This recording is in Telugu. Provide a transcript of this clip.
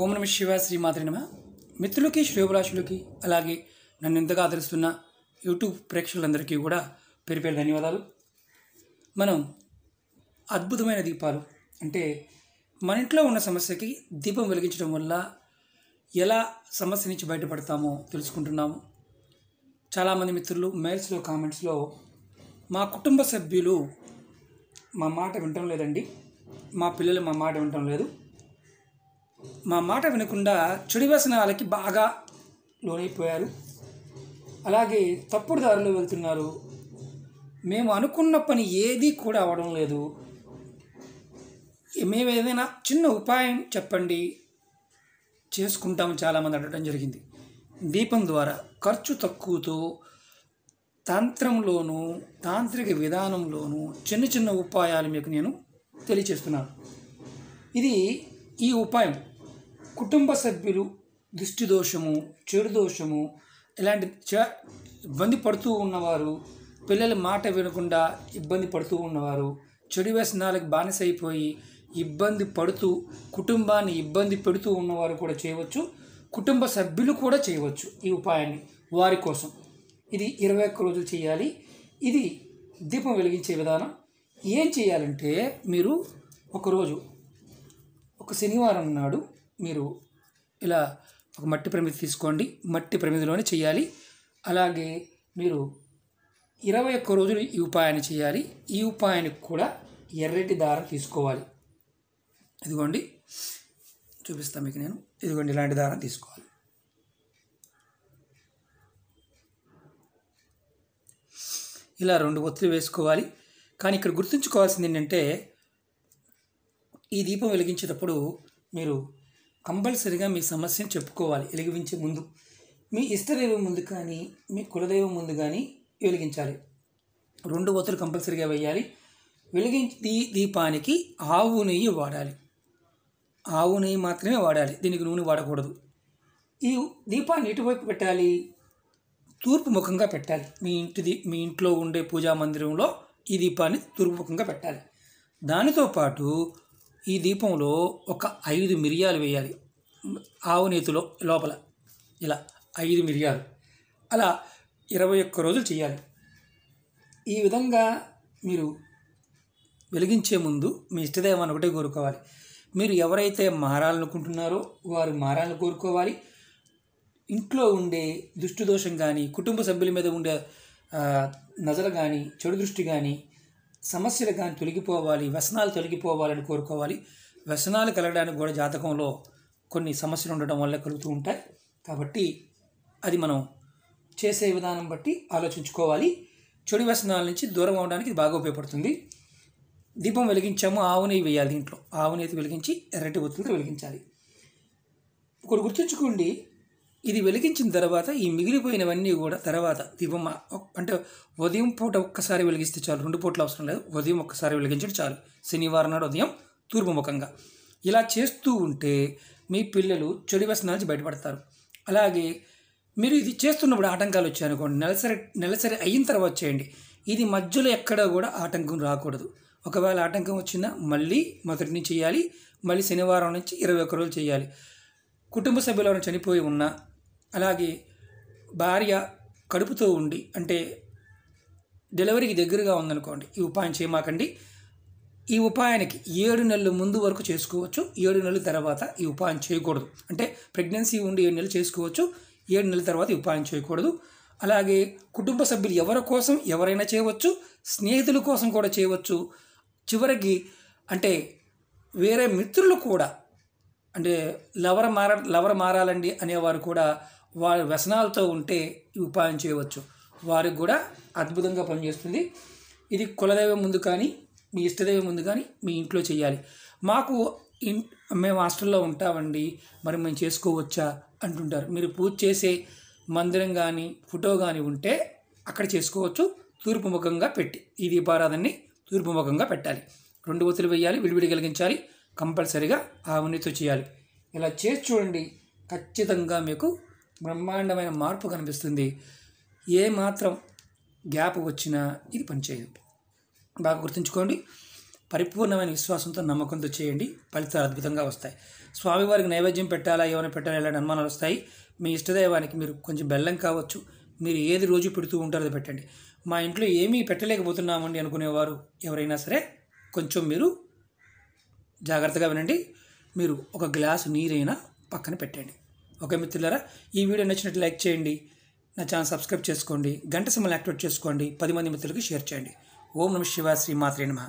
ఓం నమ శివ శ్రీమాతృ నమ మిత్రులకి శ్రేభరాశులకి అలాగే నన్ను ఇంతగా ఆదరిస్తున్న యూట్యూబ్ ప్రేక్షకులందరికీ కూడా పేరు పేరు ధన్యవాదాలు మనం అద్భుతమైన దీపాలు అంటే మన ఇంట్లో ఉన్న సమస్యకి దీపం వెలిగించడం వల్ల ఎలా సమస్య నుంచి బయటపడతామో తెలుసుకుంటున్నాము చాలామంది మిత్రులు మెయిల్స్లో కామెంట్స్లో మా కుటుంబ సభ్యులు మా మాట వినటం లేదండి మా పిల్లలు మా మాట వినటం లేదు మా మాట వినకుండా చెడు వ్యసనాలకి బాగా లోనైపోయారు అలాగే తప్పుడు దారిలో వెళ్తున్నారు మేము అనుకున్న పని ఏది కూడా అవడం లేదు మేము ఏదైనా చిన్న ఉపాయం చెప్పండి చేసుకుంటాము చాలామంది అడగడం జరిగింది దీపం ద్వారా ఖర్చు తక్కువతో తంత్రంలోనూ తాంత్రిక విధానంలోనూ చిన్న చిన్న ఉపాయాలు మీకు నేను తెలియచేస్తున్నాను ఇది ఈ ఉపాయం కుటుంబ సభ్యులు దృష్టి దోషము చెడు దోషము ఇలాంటి ఇబ్బంది పడుతూ ఉన్నవారు పిల్లల మాట వినకుండా ఇబ్బంది పడుతూ ఉన్నవారు చెడు వ్యసనాలకు బానిస అయిపోయి ఇబ్బంది పడుతూ కుటుంబాన్ని ఇబ్బంది పెడుతూ ఉన్నవారు కూడా చేయవచ్చు కుటుంబ సభ్యులు కూడా చేయవచ్చు ఈ ఉపాయాన్ని వారి కోసం ఇది ఇరవై ఒక్క రోజులు చేయాలి ఇది దీపం వెలిగించే విధానం ఏం చేయాలంటే మీరు ఒకరోజు ఒక శనివారం నాడు మీరు ఇలా ఒక మట్టి ప్రమిది తీసుకోండి మట్టి ప్రమిదిలోనే చేయాలి అలాగే మీరు ఇరవై ఒక్క రోజులు ఈ ఉపాయాన్ని చేయాలి ఈ ఉపాయానికి కూడా ఎర్రటి దారం తీసుకోవాలి ఇదిగోండి చూపిస్తాను మీకు నేను ఇదిగోండి ఇలాంటి దారం తీసుకోవాలి ఇలా రెండు ఒత్తులు వేసుకోవాలి కానీ ఇక్కడ గుర్తుంచుకోవాల్సింది ఏంటంటే ఈ దీపం వెలిగించేటప్పుడు మీరు కంపల్సరిగా మీ సమస్యను చెప్పుకోవాలి వెలిగించే ముందు మీ ఇష్టదైవం ముందు కానీ మీ కులదైవం ముందు కానీ వెలిగించాలి రెండు ఒత్తులు కంపల్సరిగా వేయాలి వెలిగించి దీపానికి ఆవు నెయ్యి వాడాలి ఆవు నెయ్యి మాత్రమే వాడాలి దీనికి నూనె వాడకూడదు ఈ దీపాన్ని ఎటువైపు పెట్టాలి తూర్పు ముఖంగా పెట్టాలి మీ ఇంటిది మీ ఇంట్లో ఉండే పూజా మందిరంలో ఈ దీపాన్ని తూర్పు ముఖంగా పెట్టాలి దానితో పాటు ఈ దీపంలో ఒక ఐదు మిరియాలు వేయాలి ఆవు నేతిలో లోపల ఇలా ఐదు మిరియాలు అలా ఇరవై ఒక్క రోజులు చేయాలి ఈ విధంగా మీరు వెలిగించే ముందు మీ ఇష్టదేవాన్ని ఒకటే కోరుకోవాలి మీరు ఎవరైతే మారాలనుకుంటున్నారో వారు మారాలని కోరుకోవాలి ఇంట్లో ఉండే దుష్టి దోషం కానీ కుటుంబ సభ్యుల మీద ఉండే నజర కానీ చెడు దృష్టి కానీ సమస్యలు కానీ తొలగిపోవాలి వ్యసనాలు తొలగిపోవాలని కోరుకోవాలి వ్యసనాలు కలగడానికి కూడా జాతకంలో కొన్ని సమస్యలు ఉండడం వల్ల కలుగుతూ ఉంటాయి కాబట్టి అది మనం చేసే విధానం బట్టి ఆలోచించుకోవాలి చెడు వ్యసనాల నుంచి దూరం అవడానికి బాగా ఉపయోగపడుతుంది దీపం వెలిగించాము ఆవు నెయ్యి వేయాలి దీంట్లో ఆవు నెయ్యి వెలిగించి ఎర్రటి ఒత్తిడితో వెలిగించాలి ఒకటి గుర్తుంచుకోండి ఇది వెలిగించిన తర్వాత ఈ మిగిలిపోయినవన్నీ కూడా తర్వాత దీపం అంటే ఉదయం పూట ఒక్కసారి వెలిగిస్తే చాలు రెండు పూటలు అవసరం లేదు ఉదయం ఒక్కసారి వెలిగించడం చాలు శనివారం నాడు ఉదయం తూర్పుముఖంగా ఇలా చేస్తూ ఉంటే మీ పిల్లలు చెడు వ్యసనాల నుంచి బయటపడతారు అలాగే మీరు ఇది చేస్తున్నప్పుడు ఆటంకాలు వచ్చాయనుకోండి నెలసరి నెలసరి అయిన తర్వాత చేయండి ఇది మధ్యలో ఎక్కడ కూడా ఆటంకం రాకూడదు ఒకవేళ ఆటంకం వచ్చినా మళ్ళీ మొదటి నుంచి చేయాలి మళ్ళీ శనివారం నుంచి ఇరవై ఒక్క రోజులు చేయాలి కుటుంబ సభ్యులు చనిపోయి ఉన్నా అలాగే భార్య కడుపుతో ఉండి అంటే డెలివరీకి దగ్గరగా ఉందనుకోండి ఈ ఉపాయం చేయమాకండి ఈ ఉపాయానికి ఏడు నెలల ముందు వరకు చేసుకోవచ్చు ఏడు నెలల తర్వాత ఈ ఉపాయం చేయకూడదు అంటే ప్రెగ్నెన్సీ ఉండి ఏడు నెలలు చేసుకోవచ్చు ఏడు నెలల తర్వాత ఈ ఉపాయం చేయకూడదు అలాగే కుటుంబ సభ్యులు ఎవరి కోసం ఎవరైనా చేయవచ్చు స్నేహితుల కోసం కూడా చేయవచ్చు చివరికి అంటే వేరే మిత్రులు కూడా అంటే లవర మార లవర మారాలండి అనేవారు కూడా వారి వ్యసనాలతో ఉంటే ఈ ఉపాయం చేయవచ్చు వారికి కూడా అద్భుతంగా పనిచేస్తుంది ఇది కులదైవం ముందు కానీ మీ ఇష్టదైవం ఉంది కానీ మీ ఇంట్లో చేయాలి మాకు ఇన్ మేము హాస్టల్లో ఉంటామండి మరి మేము చేసుకోవచ్చా అంటుంటారు మీరు పూజ చేసే మందిరం కానీ ఫోటో కానీ ఉంటే అక్కడ చేసుకోవచ్చు తూర్పుముఖంగా పెట్టి ఈ దీపారాధనని తూర్పుముఖంగా పెట్టాలి రెండు ఒత్తులు వేయాలి విడివిడి కలిగించాలి కంపల్సరిగా ఆ ఉన్నితో చేయాలి ఇలా చేసి చూడండి ఖచ్చితంగా మీకు బ్రహ్మాండమైన మార్పు కనిపిస్తుంది ఏ మాత్రం గ్యాప్ వచ్చినా ఇది పనిచేయదు బాగా గుర్తుంచుకోండి పరిపూర్ణమైన విశ్వాసంతో నమ్మకంతో చేయండి ఫలితాలు అద్భుతంగా వస్తాయి స్వామివారికి నైవేద్యం పెట్టాలా ఏమైనా పెట్టాలా ఇలాంటి అనుమానాలు వస్తాయి మీ ఇష్టదైవానికి మీరు కొంచెం బెల్లం కావచ్చు మీరు ఏది రోజు పెడుతూ ఉంటారో పెట్టండి మా ఇంట్లో ఏమీ పెట్టలేకపోతున్నామండి అనుకునేవారు ఎవరైనా సరే కొంచెం మీరు జాగ్రత్తగా వినండి మీరు ఒక గ్లాసు నీరైనా పక్కన పెట్టండి ఒక మిత్రులారా ఈ వీడియో నచ్చినట్టు లైక్ చేయండి నా ఛానల్ సబ్స్క్రైబ్ చేసుకోండి గంట సమయం యాక్టివేట్ చేసుకోండి పది మంది మిత్రులకి షేర్ చేయండి ఓం నమ శివ శ్రీమాత్రే నమ